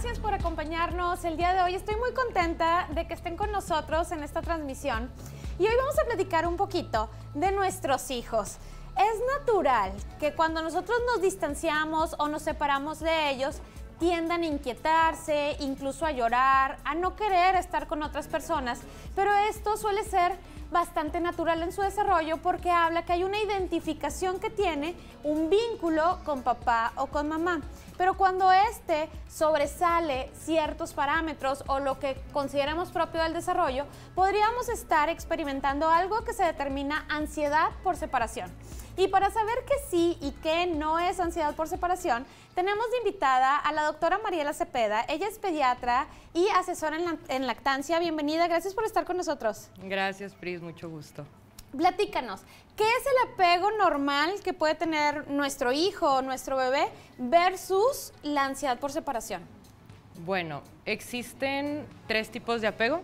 gracias por acompañarnos el día de hoy. Estoy muy contenta de que estén con nosotros en esta transmisión. Y hoy vamos a platicar un poquito de nuestros hijos. Es natural que cuando nosotros nos distanciamos o nos separamos de ellos, tiendan a inquietarse, incluso a llorar, a no querer estar con otras personas, pero esto suele ser bastante natural en su desarrollo porque habla que hay una identificación que tiene un vínculo con papá o con mamá. Pero cuando este sobresale ciertos parámetros o lo que consideramos propio del desarrollo, podríamos estar experimentando algo que se determina ansiedad por separación. Y para saber qué sí y qué no es ansiedad por separación, tenemos de invitada a la doctora Mariela Cepeda. Ella es pediatra y asesora en, en lactancia. Bienvenida, gracias por estar con nosotros. Gracias, Pris, mucho gusto. Platícanos, ¿qué es el apego normal que puede tener nuestro hijo o nuestro bebé versus la ansiedad por separación? Bueno, existen tres tipos de apego.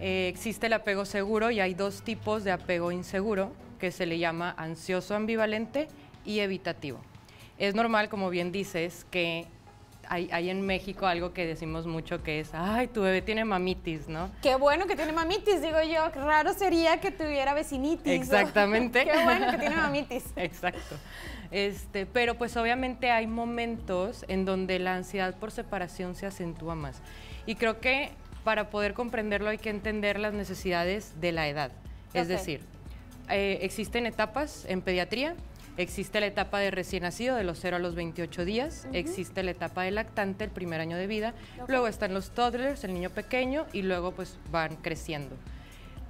Eh, existe el apego seguro y hay dos tipos de apego inseguro que se le llama ansioso ambivalente y evitativo. Es normal, como bien dices, que hay, en México algo que decimos mucho que es, ay, tu bebé tiene mamitis, ¿no? Qué bueno que tiene mamitis, digo yo, raro sería que tuviera vecinitis. Exactamente. Qué bueno que tiene mamitis. Exacto. Este, pero pues obviamente hay momentos en donde la ansiedad por separación se acentúa más. Y creo que para poder comprenderlo hay que entender las necesidades de la edad. Es decir, eh, existen etapas en pediatría Existe la etapa de recién nacido, de los 0 a los 28 días. Existe la etapa de lactante, el primer año de vida. Luego están los toddlers, el niño pequeño, y luego pues van creciendo.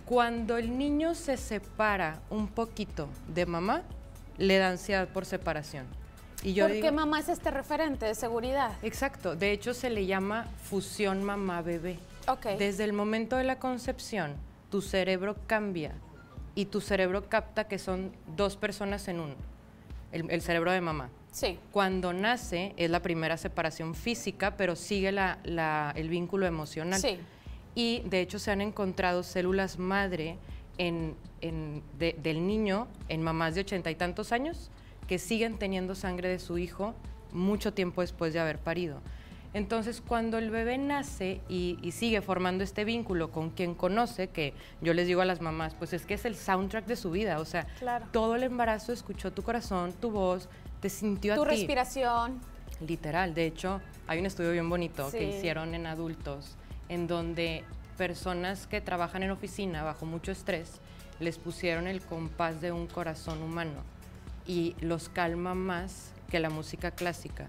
Cuando el niño se separa un poquito de mamá, le da ansiedad por separación. ¿Por qué mamá es este referente de seguridad? Exacto. De hecho, se le llama fusión mamá-bebé. Desde el momento de la concepción, tu cerebro cambia y tu cerebro capta que son dos personas en uno el, cerebro de mamá. Sí. Cuando nace es la primera separación física, pero sigue el vínculo emocional. Sí. Y de hecho se han encontrado células madre del niño en mamás de ochenta y tantos años que siguen teniendo sangre de su hijo mucho tiempo después de haber parido. Entonces, cuando el bebé nace y, sigue formando este vínculo con quien conoce, que yo les digo a las mamás, pues es que es el soundtrack de su vida, o sea, todo el embarazo escuchó tu corazón, tu voz, te sintió tu a ti. Tu respiración. Literal, de hecho, hay un estudio bien bonito que hicieron en adultos, en donde personas que trabajan en oficina bajo mucho estrés, les pusieron el compás de un corazón humano y los calma más que la música clásica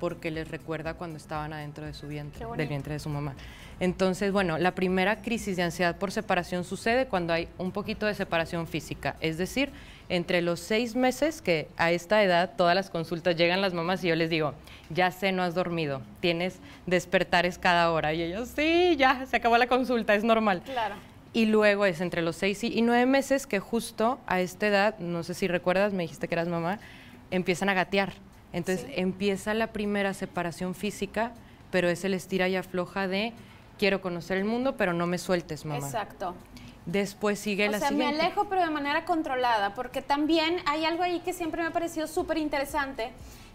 porque les recuerda cuando estaban adentro de su vientre, del vientre de su mamá. Entonces, bueno, la primera crisis de ansiedad por separación sucede cuando hay un poquito de separación física, es decir, entre los seis meses, que a esta edad todas las consultas llegan las mamás y yo les digo, ya sé, no has dormido, tienes despertares cada hora. Y ellos, sí, ya, se acabó la consulta, es normal. Claro. Y luego es entre los seis y nueve meses que justo a esta edad, no sé si recuerdas, me dijiste que eras mamá, empiezan a gatear. Entonces empieza la primera separación física, pero es el estira y afloja de quiero conocer el mundo, pero no me sueltes, mamá. Exacto. Después sigue o sea, me alejo, pero de manera controlada, porque también hay algo ahí que siempre me ha parecido súper interesante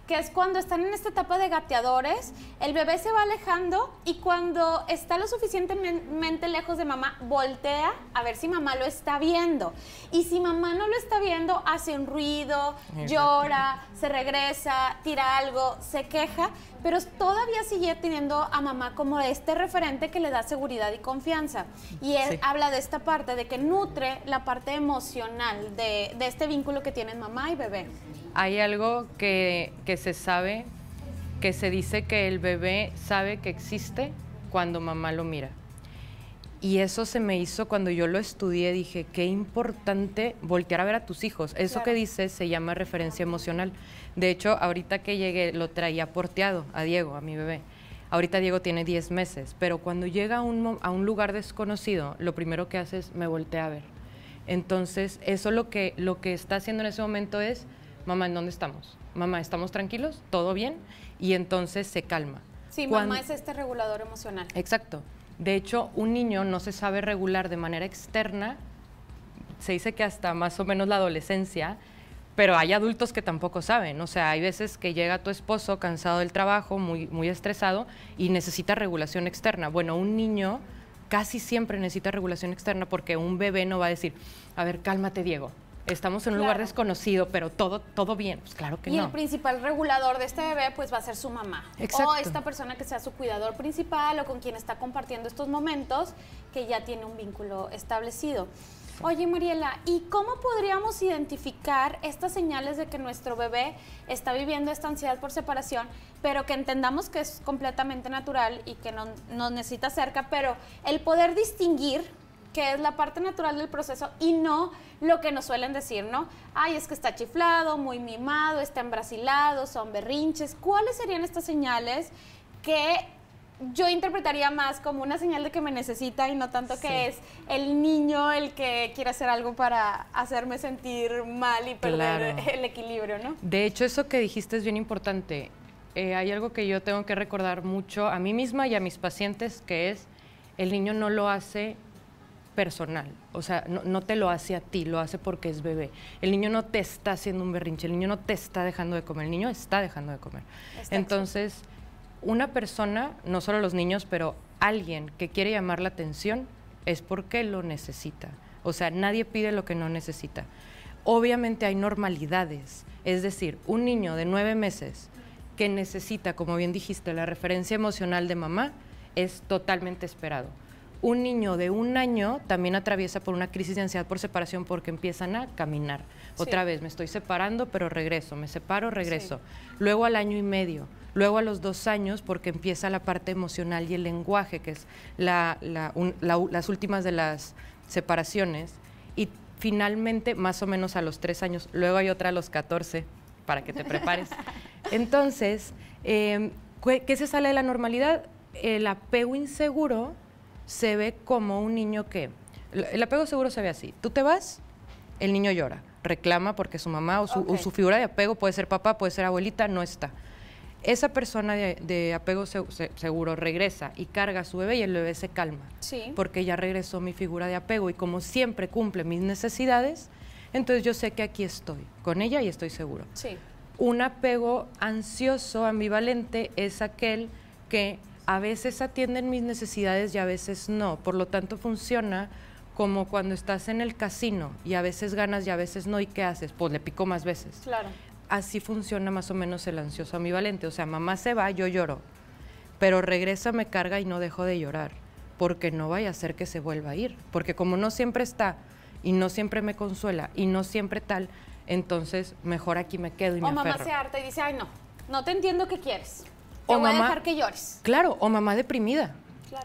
que es cuando están en esta etapa de gateadores, el bebé se va alejando y cuando está lo suficientemente lejos de mamá, voltea a ver si mamá lo está viendo. Y si mamá no lo está viendo, hace un ruido, llora, se regresa, tira algo, se queja, pero todavía sigue teniendo a mamá como este referente que le da seguridad y confianza. Y él habla de esta parte, de que nutre la parte emocional de este vínculo que tienen mamá y bebé. Hay algo que, se sabe, que se dice que el bebé sabe que existe cuando mamá lo mira. Y eso se me hizo cuando yo lo estudié, dije, qué importante voltear a ver a tus hijos. Eso que dices se llama referencia emocional. De hecho, ahorita que llegué lo traía porteado a Diego, a mi bebé. Ahorita Diego tiene 10 meses, pero cuando llega a un, lugar desconocido, lo primero que hace es me voltea a ver. Entonces, eso lo que está haciendo en ese momento es mamá, ¿en dónde estamos? Mamá, ¿estamos tranquilos? ¿Todo bien? Y entonces se calma. Sí, mamá es este regulador emocional. Exacto. De hecho, un niño no se sabe regular de manera externa, se dice que hasta más o menos la adolescencia, pero hay adultos que tampoco saben. O sea, hay veces que llega tu esposo cansado del trabajo, muy, muy estresado, y necesita regulación externa. Bueno, un niño casi siempre necesita regulación externa porque un bebé no va a decir, a ver, cálmate Diego, estamos en un lugar desconocido, pero todo, todo bien, pues claro que no. Y el principal regulador de este bebé, pues va a ser su mamá. O esta persona que sea su cuidador principal o con quien está compartiendo estos momentos, que ya tiene un vínculo establecido. Oye, Mariela, ¿y cómo podríamos identificar estas señales de que nuestro bebé está viviendo esta ansiedad por separación, pero que entendamos que es completamente natural y que no, nos necesita cerca, pero el poder distinguir que es la parte natural del proceso y no lo que nos suelen decir, ¿no? Ay, es que está chiflado, muy mimado, está embrasilado, son berrinches. ¿Cuáles serían estas señales que yo interpretaría más como una señal de que me necesita y no tanto que es el niño el que quiere hacer algo para hacerme sentir mal y perder el equilibrio, ¿no? De hecho, eso que dijiste es bien importante. Eh, hay algo que yo tengo que recordar mucho a mí misma y a mis pacientes, que es el niño no lo hace personal, o sea, no, te lo hace a ti, lo hace porque es bebé. El niño no te está haciendo un berrinche, el niño no te está dejando de comer, el niño está dejando de comer. Entonces, una persona, no solo los niños, pero alguien que quiere llamar la atención es porque lo necesita. O sea, nadie pide lo que no necesita. Obviamente hay normalidades, es decir, un niño de nueve meses que necesita, como bien dijiste, la referencia emocional de mamá, es totalmente esperado un niño de un año también atraviesa por una crisis de ansiedad por separación porque empiezan a caminar. Otra vez, me estoy separando, pero regreso, me separo, regreso. Luego al año y medio, luego a los dos años porque empieza la parte emocional y el lenguaje, que es las últimas de las separaciones. Y finalmente, más o menos a los tres años, luego hay otra a los 14, para que te prepares. Entonces, em, ¿qué se sale de la normalidad? El apego inseguro se ve como un niño que, el apego seguro se ve así, tú te vas, el niño llora, reclama porque su mamá o su, figura de apego puede ser papá, puede ser abuelita, no está. Esa persona de, apego seguro regresa y carga a su bebé y el bebé se calma. Sí. Porque ya regresó mi figura de apego y como siempre cumple mis necesidades, entonces yo sé que aquí estoy con ella y estoy seguro. Sí. Un apego ansioso, ambivalente, es aquel que a veces atienden mis necesidades y a veces no. Por lo tanto, funciona como cuando estás en el casino y a veces ganas y a veces no. ¿Y qué haces? Pues le pico más veces. Claro. Así funciona más o menos el ansioso ambivalente. O sea, mamá se va, yo lloro. Pero regresa, me carga y no dejo de llorar. Porque no vaya a ser que se vuelva a ir. Porque como no siempre está y no siempre me consuela y no siempre tal, entonces mejor aquí me quedo y me o mamá se harta y dice, ay no, no te entiendo qué quieres o mamá, a dejar que llores. Claro, o mamá deprimida.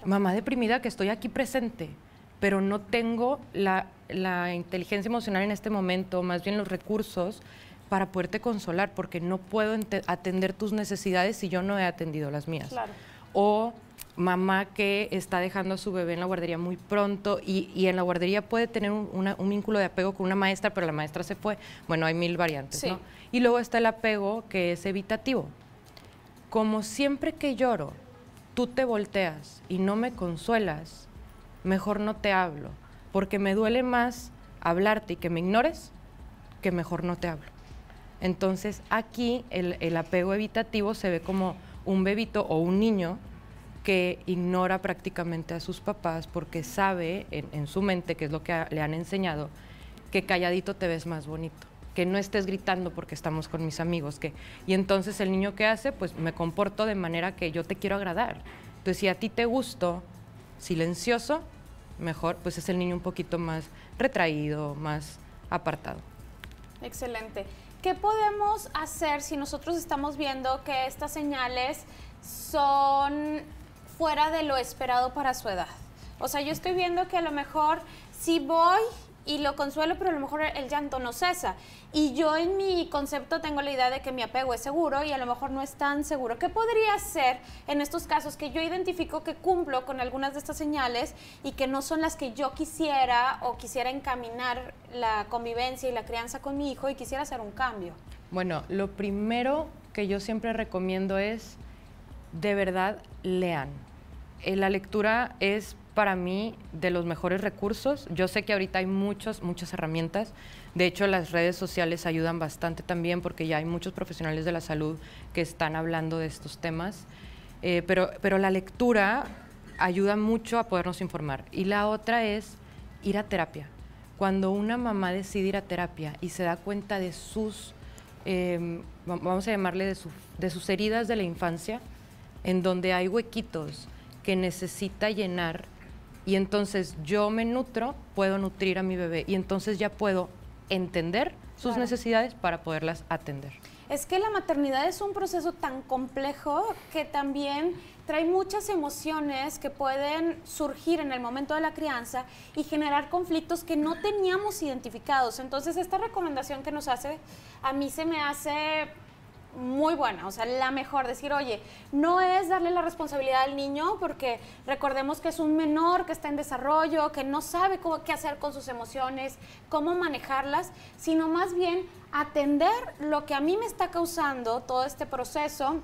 Mamá deprimida que estoy aquí presente, pero no tengo la, inteligencia emocional en este momento, más bien los recursos para poderte consolar, porque no puedo atender tus necesidades si yo no he atendido las mías. O mamá que está dejando a su bebé en la guardería muy pronto y, en la guardería puede tener un, un, vínculo de apego con una maestra, pero la maestra se fue. Bueno, hay mil variantes, Y luego está el apego que es evitativo como siempre que lloro, tú te volteas y no me consuelas, mejor no te hablo, porque me duele más hablarte y que me ignores que mejor no te hablo. Entonces aquí el, apego evitativo se ve como un bebito o un niño que ignora prácticamente a sus papás porque sabe en, su mente, que es lo que le han enseñado, que calladito te ves más bonito que no estés gritando porque estamos con mis amigos. Que... Y entonces el niño que hace, pues me comporto de manera que yo te quiero agradar. Entonces, si a ti te gusto silencioso, mejor, pues es el niño un poquito más retraído, más apartado. Excelente. ¿Qué podemos hacer si nosotros estamos viendo que estas señales son fuera de lo esperado para su edad? O sea, yo estoy viendo que a lo mejor si voy y lo consuelo, pero a lo mejor el llanto no cesa. Y yo en mi concepto tengo la idea de que mi apego es seguro y a lo mejor no es tan seguro. ¿Qué podría ser en estos casos que yo identifico que cumplo con algunas de estas señales y que no son las que yo quisiera o quisiera encaminar la convivencia y la crianza con mi hijo y quisiera hacer un cambio? Bueno, lo primero que yo siempre recomiendo es, de verdad, lean. Eh, la lectura es para mí de los mejores recursos. Yo sé que ahorita hay muchas, muchas herramientas. De hecho, las redes sociales ayudan bastante también porque ya hay muchos profesionales de la salud que están hablando de estos temas. Eh, pero, pero la lectura ayuda mucho a podernos informar. Y la otra es ir a terapia. Cuando una mamá decide ir a terapia y se da cuenta de sus, em, vamos a llamarle, de, su, de sus heridas de la infancia, en donde hay huequitos que necesita llenar y entonces yo me nutro, puedo nutrir a mi bebé y entonces ya puedo entender sus necesidades para poderlas atender. Es que la maternidad es un proceso tan complejo que también trae muchas emociones que pueden surgir en el momento de la crianza y generar conflictos que no teníamos identificados. Entonces, esta recomendación que nos hace, a mí se me hace muy buena, o sea, la mejor. Decir, oye, no es darle la responsabilidad al niño porque recordemos que es un menor que está en desarrollo, que no sabe cómo, qué hacer con sus emociones, cómo manejarlas, sino más bien atender lo que a mí me está causando todo este proceso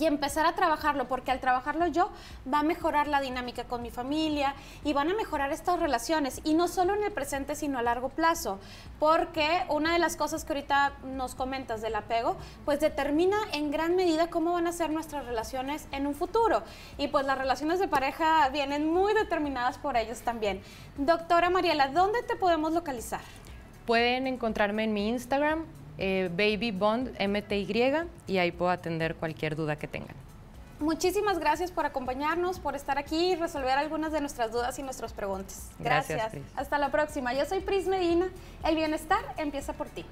y empezar a trabajarlo, porque al trabajarlo yo va a mejorar la dinámica con mi familia y van a mejorar estas relaciones, y no solo en el presente, sino a largo plazo, porque una de las cosas que ahorita nos comentas del apego, pues determina en gran medida cómo van a ser nuestras relaciones en un futuro, y pues las relaciones de pareja vienen muy determinadas por ellos también. Doctora Mariela, ¿dónde te podemos localizar? Pueden encontrarme en mi Instagram, eh, baby Bond MTY y ahí puedo atender cualquier duda que tengan. Muchísimas gracias por acompañarnos, por estar aquí y resolver algunas de nuestras dudas y nuestras preguntas. Gracias. gracias Hasta la próxima. Yo soy Pris Medina. El bienestar empieza por ti.